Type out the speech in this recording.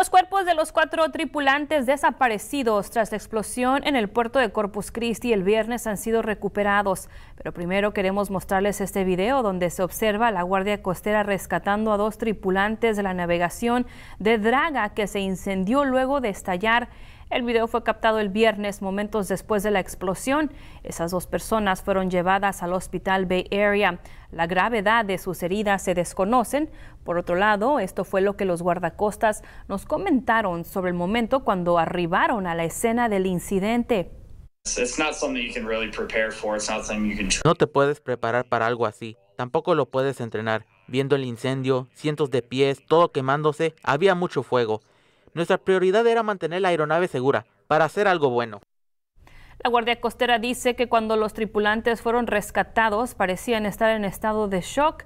los cuerpos de los cuatro tripulantes desaparecidos tras la explosión en el puerto de Corpus Christi el viernes han sido recuperados. Pero primero queremos mostrarles este video donde se observa a la Guardia Costera rescatando a dos tripulantes de la navegación de Draga que se incendió luego de estallar. El video fue captado el viernes, momentos después de la explosión. Esas dos personas fueron llevadas al hospital Bay Area. La gravedad de sus heridas se desconocen. Por otro lado, esto fue lo que los guardacostas nos comentaron sobre el momento cuando arribaron a la escena del incidente. No te puedes preparar para algo así, tampoco lo puedes entrenar. Viendo el incendio, cientos de pies, todo quemándose, había mucho fuego. Nuestra prioridad era mantener la aeronave segura, para hacer algo bueno. La Guardia Costera dice que cuando los tripulantes fueron rescatados parecían estar en estado de shock,